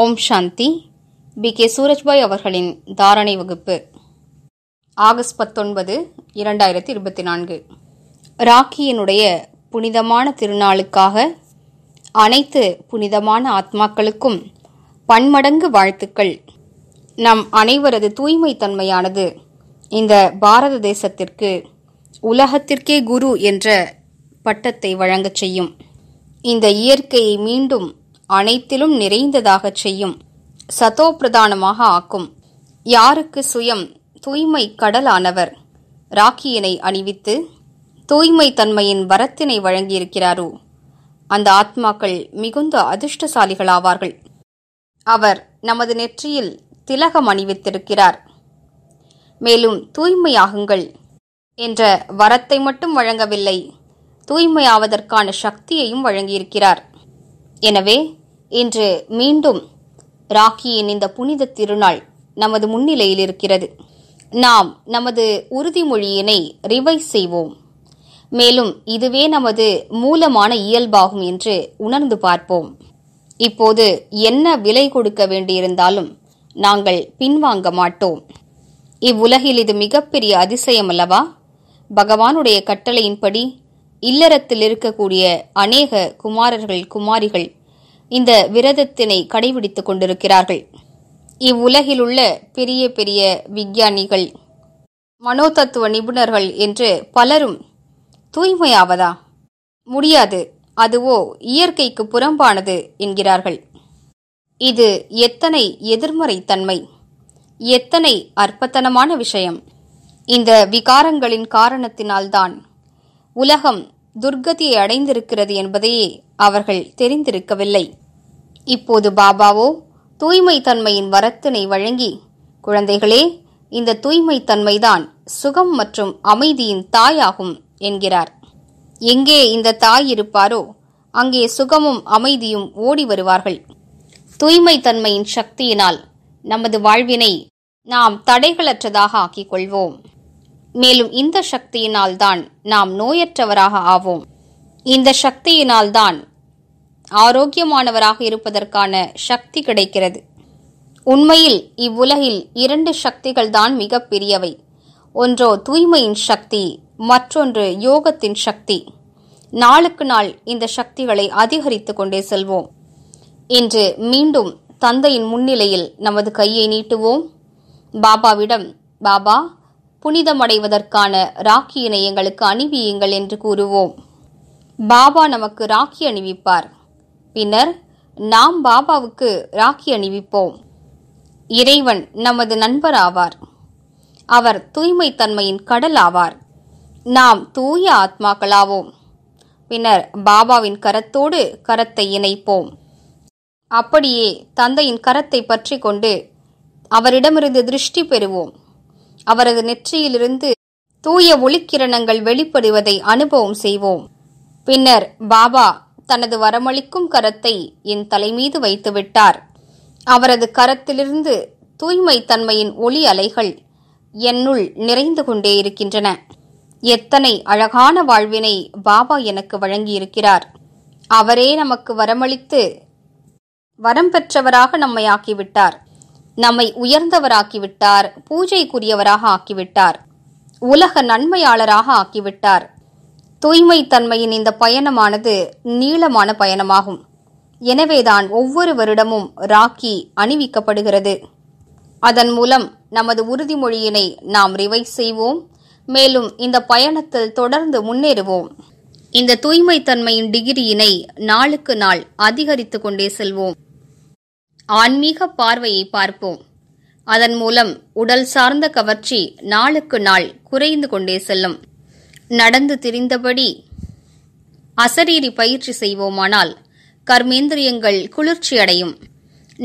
ஓம் சாந்தி B K சூரஜ்பாய் அவர்களின் தாரணை வகுப்பு ஆகஸ்ட் பத்தொன்பது இரண்டாயிரத்தி இருபத்தி நான்கு ராக்கியினுடைய புனிதமான திருநாளுக்காக அனைத்து புனிதமான ஆத்மாக்களுக்கும் பன்மடங்கு வாழ்த்துக்கள் நம் அனைவரது தூய்மை தன்மையானது இந்த பாரத தேசத்திற்கு உலகத்திற்கே குரு என்ற பட்டத்தை வழங்கச் செய்யும் இந்த இயற்கையை மீண்டும் அனைத்திலும் நிறைந்ததாகச் செய்யும் பிரதானமாக ஆக்கும் யாருக்கு சுயம் தூய்மை கடலானவர் ராக்கியினை அணிவித்து தூய்மை தன்மையின் வரத்தினை வழங்கியிருக்கிறாரோ அந்த ஆத்மாக்கள் மிகுந்த அதிர்ஷ்டசாலிகளாவார்கள் அவர் நமது நெற்றியில் திலகம் அணிவித்திருக்கிறார் மேலும் தூய்மையாகுங்கள் என்ற வரத்தை மட்டும் வழங்கவில்லை தூய்மையாவதற்கான சக்தியையும் வழங்கியிருக்கிறார் எனவே இன்று மீண்டும் ராக்கியின் இந்த புனித திருநாள் நமது முன்னிலையில் இருக்கிறது நாம் நமது உறுதிமொழியினை ரிவைஸ் செய்வோம் மேலும் இதுவே நமது மூலமான இயல்பாகும் என்று உணர்ந்து பார்ப்போம் இப்போது என்ன விலை கொடுக்க வேண்டியிருந்தாலும் நாங்கள் பின்வாங்க மாட்டோம் இவ்வுலகில் இது மிகப்பெரிய அதிசயம் அல்லவா பகவானுடைய கட்டளையின்படி இல்லறத்தில் இருக்கக்கூடிய அநேக குமாரர்கள் குமாரிகள் இந்த விரதத்தினை கடைபிடித்துக் கொண்டிருக்கிறார்கள் இவ்வுலகிலுள்ள பெரிய பெரிய விஞ்ஞானிகள் மனோதத்துவ நிபுணர்கள் என்று பலரும் தூய்மையாவதா முடியாது அதுவோ இயற்கைக்கு புறம்பானது என்கிறார்கள் இது எத்தனை எதிர்மறை தன்மை எத்தனை அற்பத்தனமான விஷயம் இந்த விகாரங்களின் காரணத்தினால்தான் உலகம் துர்கதியை அடைந்திருக்கிறது என்பதையே அவர்கள் தெரிந்திருக்கவில்லை இப்போது பாபாவோ தூய்மை தன்மையின் வரத்தினை வழங்கி குழந்தைகளே இந்த தூய்மை தன்மைதான் சுகம் மற்றும் அமைதியின் தாயாகும் என்கிறார் எங்கே இந்த தாய் இருப்பாரோ அங்கே சுகமும் அமைதியும் ஓடி வருவார்கள் தூய்மை தன்மையின் சக்தியினால் நமது வாழ்வினை நாம் தடைகளற்றதாக ஆக்கிக் கொள்வோம் மேலும் இந்த சக்தியினால்தான் நாம் நோயற்றவராக ஆவோம் இந்த சக்தியினால்தான் ஆரோக்கியமானவராக இருப்பதற்கான சக்தி கிடைக்கிறது உண்மையில் இவ்வுலகில் இரண்டு சக்திகள் தான் மிக பெரியவை ஒன்றோ தூய்மையின் சக்தி மற்றொன்று யோகத்தின் சக்தி நாளுக்கு நாள் இந்த சக்திகளை அதிகரித்துக் கொண்டே செல்வோம் இன்று மீண்டும் தந்தையின் முன்னிலையில் நமது கையை நீட்டுவோம் பாபாவிடம் பாபா புனிதமடைவதற்கான ராக்கி இணையங்களுக்கு அணிவியுங்கள் என்று கூறுவோம் பாபா நமக்கு ராக்கி அணிவிப்பார் பின்னர் நாம் பாபாவுக்கு ராக்கி அணிவிப்போம் இறைவன் நமது நண்பர் ஆவார் அவர் தூய்மை தன்மையின் கடல் ஆவார் நாம் தூய ஆத்மாக்களாவோம் பின்னர் பாபாவின் கரத்தோடு கரத்தை இணைப்போம் அப்படியே தந்தையின் கரத்தை பற்றி கொண்டு அவரிடமிருந்து திருஷ்டி பெறுவோம் அவரது நெற்றியிலிருந்து தூய ஒளிக்கிரணங்கள் வெளிப்படுவதை அனுபவம் செய்வோம் பின்னர் பாபா தனது வரமளிக்கும் கரத்தை என் தலைமீது வைத்துவிட்டார் அவரது கரத்திலிருந்து தூய்மை தன்மையின் ஒளி அலைகள் என்னுள் நிறைந்து கொண்டே இருக்கின்றன எத்தனை அழகான வாழ்வினை பாபா எனக்கு வழங்கியிருக்கிறார் அவரே நமக்கு வரமளித்து வரம் பெற்றவராக நம்மை ஆக்கிவிட்டார் நம்மை உயர்ந்தவராக்கிவிட்டார் பூஜைக்குரியவராக ஆக்கிவிட்டார் உலக நன்மையாளராக ஆக்கிவிட்டார் தூய்மை தன்மையின் இந்த பயணமானது நீளமான பயணமாகும் எனவேதான் ஒவ்வொரு வருடமும் ராக்கி அணிவிக்கப்படுகிறது அதன் மூலம் நமது உறுதிமொழியினை நாம் ரிவைஸ் செய்வோம் மேலும் இந்த பயணத்தில் தொடர்ந்து முன்னேறுவோம் இந்த தூய்மை தன்மையின் டிகிரியினை நாளுக்கு நாள் அதிகரித்துக் கொண்டே செல்வோம் ஆன்மீக பார்வையை பார்ப்போம் அதன் மூலம் உடல் சார்ந்த கவர்ச்சி நாளுக்கு நாள் குறைந்து கொண்டே செல்லும் நடந்து திரிந்தபடி அசரீரி பயிற்சி செய்வோமானால் கர்மேந்திரியங்கள் குளிர்ச்சியடையும்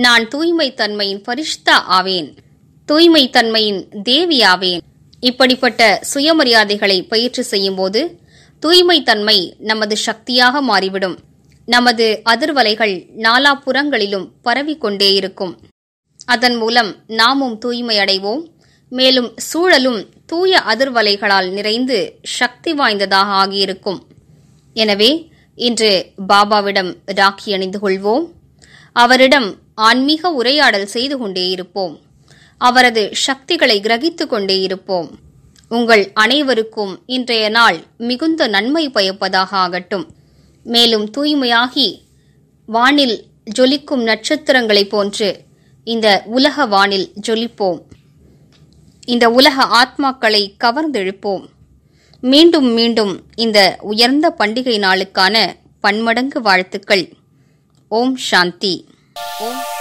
நான் தூய்மை தன்மையின் பரிஷ்தா ஆவேன் தூய்மை தன்மையின் தேவி ஆவேன் இப்படிப்பட்ட சுயமரியாதைகளை பயிற்சி செய்யும்போது தூய்மை தன்மை நமது சக்தியாக மாறிவிடும் நமது அதிர்வலைகள் நாலாபுறங்களிலும் பரவிக்கொண்டே இருக்கும் அதன் மூலம் நாமும் தூய்மை அடைவோம் மேலும் சூழலும் தூய அதிர்வலைகளால் நிறைந்து சக்தி வாய்ந்ததாக ஆகியிருக்கும் எனவே இன்று பாபாவிடம் ராக்கி அணிந்து கொள்வோம் அவரிடம் ஆன்மீக உரையாடல் செய்து கொண்டே இருப்போம் அவரது சக்திகளை கிரகித்துக் கொண்டே இருப்போம் உங்கள் அனைவருக்கும் இன்றைய நாள் மிகுந்த நன்மை பயப்பதாக ஆகட்டும் மேலும் தூய்மையாகி வானில் ஜொலிக்கும் நட்சத்திரங்களைப் போன்று இந்த உலக வானில் ஜொலிப்போம் இந்த உலக ஆத்மாக்களை கவர்ந்தெழுப்போம் மீண்டும் மீண்டும் இந்த உயர்ந்த பண்டிகை நாளுக்கான பன்மடங்கு வாழ்த்துக்கள் ஓம் சாந்தி ஓம்